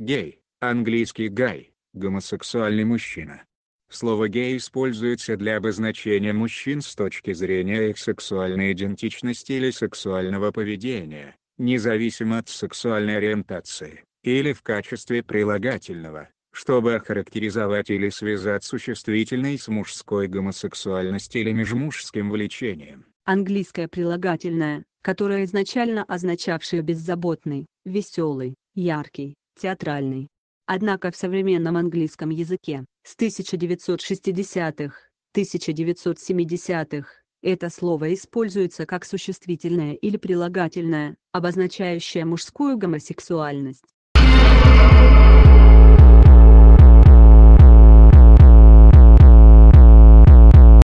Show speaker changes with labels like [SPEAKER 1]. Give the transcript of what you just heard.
[SPEAKER 1] Гей, английский гай, гомосексуальный мужчина. Слово «гей» используется для обозначения мужчин с точки зрения их сексуальной идентичности или сексуального поведения, независимо от сексуальной ориентации, или в качестве прилагательного, чтобы охарактеризовать или связать существительный с мужской гомосексуальностью или межмужским влечением.
[SPEAKER 2] Английское прилагательное, которое изначально означавшее беззаботный, веселый, яркий, театральный. Однако в современном английском языке с 1960-х, 1970-х это слово используется как существительное или прилагательное, обозначающее мужскую гомосексуальность.